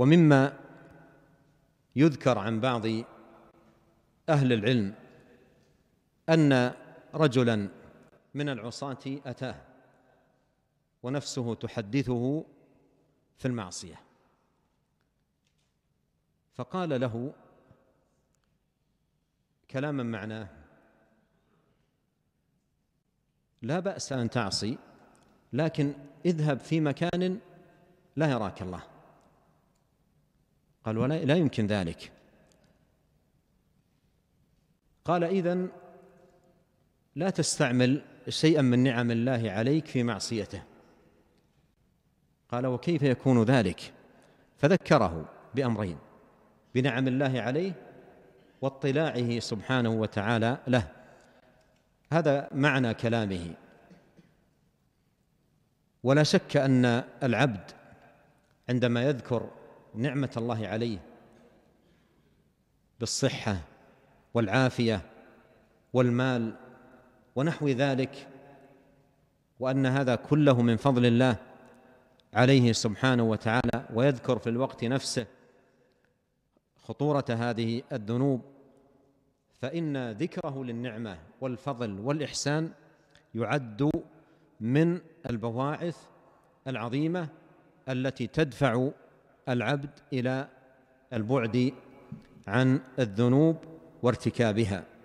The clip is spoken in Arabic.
ومما يذكر عن بعض أهل العلم أن رجلا من العصاة أتاه ونفسه تحدثه في المعصية فقال له كلاما معناه لا بأس أن تعصي لكن اذهب في مكان لا يراك الله قال ولا لا يمكن ذلك قال إذن لا تستعمل شيئا من نعم الله عليك في معصيته قال وكيف يكون ذلك فذكره بأمرين بنعم الله عليه واطلاعه سبحانه وتعالى له هذا معنى كلامه ولا شك ان العبد عندما يذكر نعمة الله عليه بالصحة والعافية والمال ونحو ذلك وأن هذا كله من فضل الله عليه سبحانه وتعالى ويذكر في الوقت نفسه خطورة هذه الذنوب فإن ذكره للنعمة والفضل والإحسان يعد من البواعث العظيمة التي تدفع العبد الى البعد عن الذنوب وارتكابها